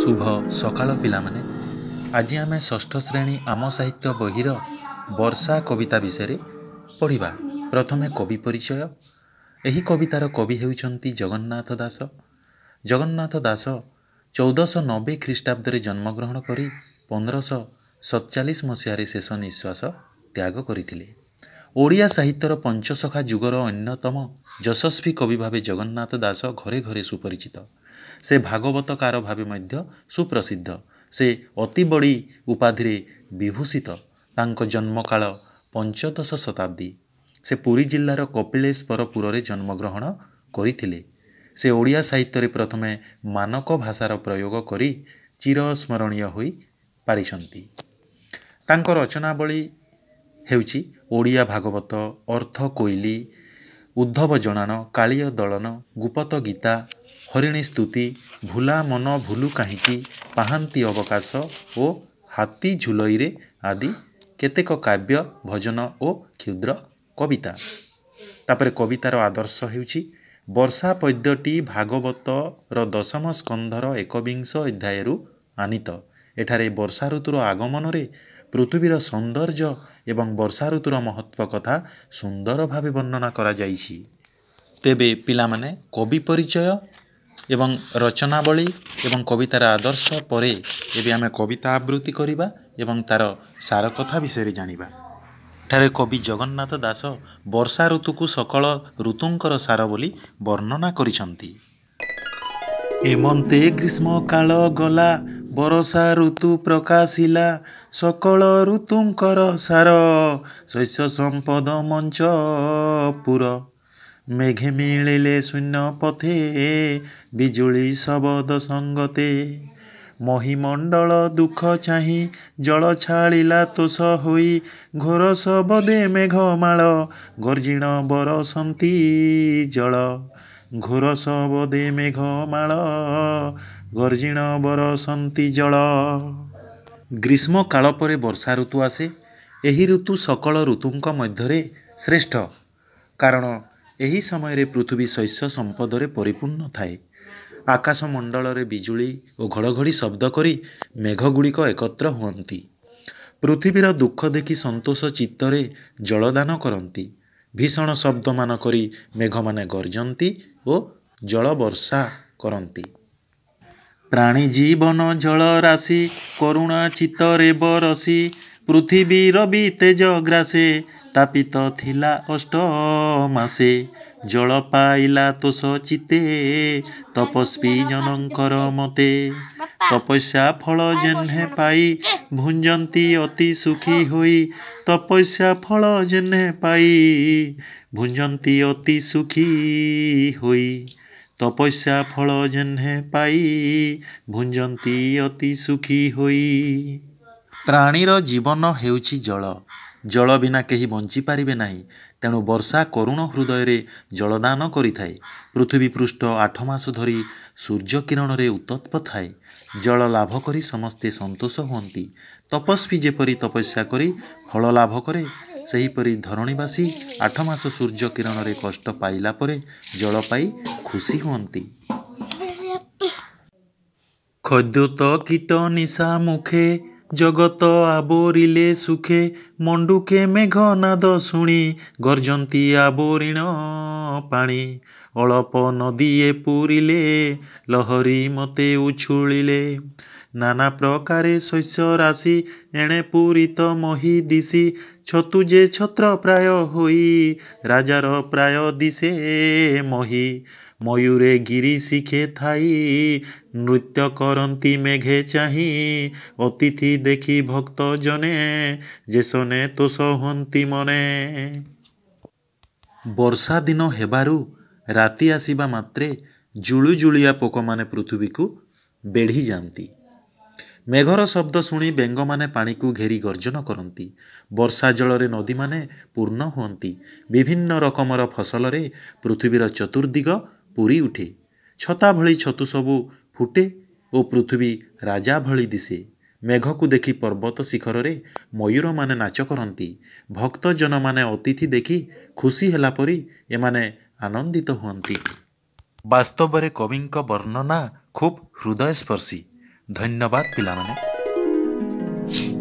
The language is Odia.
ଶୁଭ ସକାଳ ପିଲାମାନେ ଆଜି ଆମେ ଷଷ୍ଠ ଶ୍ରେଣୀ ଆମ ସାହିତ୍ୟ ବହିର ବର୍ଷା କବିତା ବିଷୟରେ ପଢ଼ିବା ପ୍ରଥମେ କବି ପରିଚୟ ଏହି କବିତାର କବି ହେଉଛନ୍ତି ଜଗନ୍ନାଥ ଦାସ ଜଗନ୍ନାଥ ଦାସ ଚଉଦଶହ ନବେ ଖ୍ରୀଷ୍ଟାବ୍ଦରେ ଜନ୍ମଗ୍ରହଣ କରି ପନ୍ଦରଶହ ସତଚାଳିଶ ମସିହାରେ ଶେଷ ନିଶ୍ୱାସ ତ୍ୟାଗ କରିଥିଲେ ଓଡ଼ିଆ ସାହିତ୍ୟର ପଞ୍ଚସଖା ଯୁଗର ଅନ୍ୟତମ ଯଶସ୍ୱୀ କବି ଭାବେ ଜଗନ୍ନାଥ ଦାସ ଘରେ ଘରେ ସୁପରିଚିତ ସେ ଭାଗବତକାର ଭାବେ ମଧ୍ୟ ସୁପ୍ରସିଦ୍ଧ ସେ ଅତି ବଡ଼ି ଉପାଧିରେ ବିଭୂଷିତ ତାଙ୍କ ଜନ୍ମକାଳ ପଞ୍ଚଦଶ ଶତାବ୍ଦୀ ସେ ପୁରୀ ଜିଲ୍ଲାର କପିଳେଶ୍ୱରପୁରରେ ଜନ୍ମଗ୍ରହଣ କରିଥିଲେ ସେ ଓଡ଼ିଆ ସାହିତ୍ୟରେ ପ୍ରଥମେ ମାନକ ଭାଷାର ପ୍ରୟୋଗ କରି ଚିରସ୍ମରଣୀୟ ହୋଇପାରିଛନ୍ତି ତାଙ୍କ ରଚନାବଳୀ ହେଉଛି ଓଡ଼ିଆ ଭାଗବତ ଅର୍ଥ କୋଇଲି ଉଦ୍ଧବ ଜଣାଣ କାଳିୟ ଦଳନ ଗୁପତ ଗୀତା ହରିଣୀ ସ୍ତୁତି ଭୁଲା ମନ ଭୁଲୁ କାହିଁକି ପାହାନ୍ତି ଅବକାଶ ଓ ହାତୀ ଝୁଲଇରେ ଆଦି କେତେକ କାବ୍ୟ ଭଜନ ଓ କ୍ଷୁଦ୍ର କବିତା ତାପରେ କବିତାର ଆଦର୍ଶ ହେଉଛି ବର୍ଷା ପଦ୍ୟଟି ଭାଗବତର ଦଶମ ସ୍କନ୍ଧର ଏକବିଂଶ ଅଧ୍ୟାୟରୁ ଆନିତ ଏଠାରେ ବର୍ଷା ଋତୁର ଆଗମନରେ ପୃଥିବୀର ସୌନ୍ଦର୍ଯ୍ୟ ଏବଂ ବର୍ଷା ଋତୁର ମହତ୍ଵ କଥା ସୁନ୍ଦର ଭାବେ ବର୍ଣ୍ଣନା କରାଯାଇଛି ତେବେ ପିଲାମାନେ କବି ପରିଚୟ ଏବଂ ରଚନାବଳୀ ଏବଂ କବିତାର ଆଦର୍ଶ ପରେ ଏବେ ଆମେ କବିତା ଆବୃତ୍ତି କରିବା ଏବଂ ତା'ର ସାର କଥା ବିଷୟରେ ଜାଣିବା ଏଠାରେ କବି ଜଗନ୍ନାଥ ଦାସ ବର୍ଷା ଋତୁକୁ ସକଳ ଋତୁଙ୍କର ସାର ବୋଲି ବର୍ଣ୍ଣନା କରିଛନ୍ତି ଏମନ୍ତେ ଗ୍ରୀଷ୍ମ କାଳ ଗଲା ବରଷା ଋତୁ ପ୍ରକାଶିଲା ସକଳ ଋତୁଙ୍କର ସାର ଶସ୍ୟ ସମ୍ପଦ ମଞ୍ଚ ପୁର ମେଘେ ମିଳିଲେ ଶୂନ୍ୟ ପଥେ ବିଜୁଳି ଶବଦ ସଙ୍ଗତେ ମହିମଣ୍ଡଳ ଦୁଃଖ ଚାହିଁ ଜଳ ଛାଡ଼ିଲା ତୋଷ ହୋଇ ଘୋର ଶବଦେ ମେଘମାଳ ଗର୍ଜିଣ ବରସନ୍ତି ଜଳ ଘୋର ଶବଦେ ମେଘମାଳ ଗର୍ଜିଣ ବରସନ୍ତି ଜଳ ଗ୍ରୀଷ୍ମ କାଳ ପରେ ବର୍ଷା ଋତୁ ଆସେ ଏହି ଋତୁ ସକଳ ଋତୁଙ୍କ ମଧ୍ୟରେ ଶ୍ରେଷ୍ଠ କାରଣ ଏହି ସମୟରେ ପୃଥିବୀ ଶୈଶ୍ୟ ସମ୍ପଦରେ ପରିପୂର୍ଣ୍ଣ ଥାଏ ଆକାଶମଣ୍ଡଳରେ ବିଜୁଳି ଓ ଘଡ଼ଘଡ଼ି ଶବ୍ଦ କରି ମେଘ ଗୁଡ଼ିକ ଏକତ୍ର ହୁଅନ୍ତି ପୃଥିବୀର ଦୁଃଖ ଦେଖି ସନ୍ତୋଷ ଚିତ୍ତରେ ଜଳଦାନ କରନ୍ତି ଭୀଷଣ ଶବ୍ଦମାନ କରି ମେଘମାନେ ଗର୍ଜନ୍ତି ଓ ଜଳ ବର୍ଷା କରନ୍ତି ପ୍ରାଣୀ ଜୀବନ ଜଳ ରାଶି କରୁଣା ଚିତ୍ତରେ ବରସି ପୃଥିବୀର ବି ତେଜ ଗ୍ରାସେ ତାପିତ ଥିଲା ଅଷ୍ଟ ମାସେ ଜଳ ପାଇଲା ତୋଷ ଚିତେ ତପସ୍ୱୀ ଜନଙ୍କର ମତେ ତପସ୍ୟା ଫଳ ଜେହ୍ନେ ପାଇ ଭୁଞ୍ଜନ୍ତି ଅତି ସୁଖୀ ହୋଇ ତପସ୍ୟା ଫଳ ଜେହ୍ନେ ପାଇ ଭୁଞ୍ଜନ୍ତି ଅତି ସୁଖୀ ହୋଇ তপস্যা ফল যেহ্নে পাই ভুঞ্জନ୍ତି ଅତି ସୁଖୀ ହୋଇ ପ୍ରାଣୀର ଜୀବନ ହେଉଛି ଜଳ ଜଳ ବିନା କେହି ବଞ୍ଚିପାରିବେ ନାହିଁ ତେଣୁ ବର୍ଷା କରୁଣ ହୃଦୟରେ ଜଳଦାନ କରିଥାଏ ପୃଥିବୀ ପୃଷ୍ଠ ଆଠ ମାସ ଧରି ସୂର୍ଯ୍ୟ କିରଣରେ ଉତ୍ତପ୍ତ ଥାଏ ଜଳ ଲାଭ କରି ସମସ୍ତେ ସନ୍ତୋଷ ହୁଅନ୍ତି ତପସ୍ୱୀ ଯେପରି ତପସ୍ୟା କରି ଫଳ ଲାଭ କରେ ସେହିପରି ଧରଣୀବାସୀ ଆଠ ମାସ ସୂର୍ଯ୍ୟ କିରଣରେ କଷ୍ଟ ପାଇଲା ପରେ ଜଳ ପାଇ ଖୁସି ହୁଅନ୍ତି ଖଦ୍ୟୁତ କୀଟ ନିଶା ମୁଖେ ଜଗତ ଆବୋରିଲେ ସୁଖେ ମଣ୍ଡୁକେ ମେଘ ନାଦ ଶୁଣି ଗର୍ଜନ୍ତି ଆବୋରିଣ ପାଣି ଅଳପ ନଦୀଏ ପୁରିଲେ ଲହରୀ ମୋତେ ଉଛୁଳିଲେ ନାନା ପ୍ରକାରେ ଶସ୍ୟ ରାଶି ଏଣେ ପୁରୀ ତ ମହି ଦିଶି ଛତୁ ଯେ ଛତ୍ର ପ୍ରାୟ ହୋଇ ରାଜାର ପ୍ରାୟ ଦିଶେ ମହି ମୟୂରେ ଗିରି ଶିଖେ ଥାଇ ନୃତ୍ୟ କରନ୍ତି ମେଘେ ଚାହିଁ ଅତିଥି ଦେଖି ଭକ୍ତ ଜନେ ଯେ ସନେ ତୋଷ ହୁଅନ୍ତି ମନେ ବର୍ଷା ଦିନ ହେବାରୁ ରାତି ଆସିବା ମାତ୍ରେ ଜୁଳୁଜୁଳିଆ ପୋକମାନେ ପୃଥିବୀକୁ ବେଢ଼ି ଯାଆନ୍ତି ମେଘର ଶବ୍ଦ ଶୁଣି ବେଙ୍ଗମାନେ ପାଣିକୁ ଘେରି ଗର୍ଜନ କରନ୍ତି ବର୍ଷା ଜଳରେ ନଦୀମାନେ ପୂର୍ଣ୍ଣ ହୁଅନ୍ତି ବିଭିନ୍ନ ରକମର ଫସଲରେ ପୃଥିବୀର ଚତୁର୍ଦ୍ଦିଗ ପୁରି ଉଠେ ଛତା ଭଳି ଛତୁ ସବୁ ଫୁଟେ ଓ ପୃଥିବୀ ରାଜା ଭଳି ଦିଶେ ମେଘକୁ ଦେଖି ପର୍ବତ ଶିଖରରେ ମୟୂରମାନେ ନାଚ କରନ୍ତି ଭକ୍ତଜନମାନେ ଅତିଥି ଦେଖି ଖୁସି ହେଲା ପରି ଏମାନେ ଆନନ୍ଦିତ ହୁଅନ୍ତି ବାସ୍ତବରେ କବିଙ୍କ ବର୍ଣ୍ଣନା ଖୁବ୍ ହୃଦୟସ୍ପର୍ଶୀ ଧନ୍ୟବାଦ ପିଲାମାନେ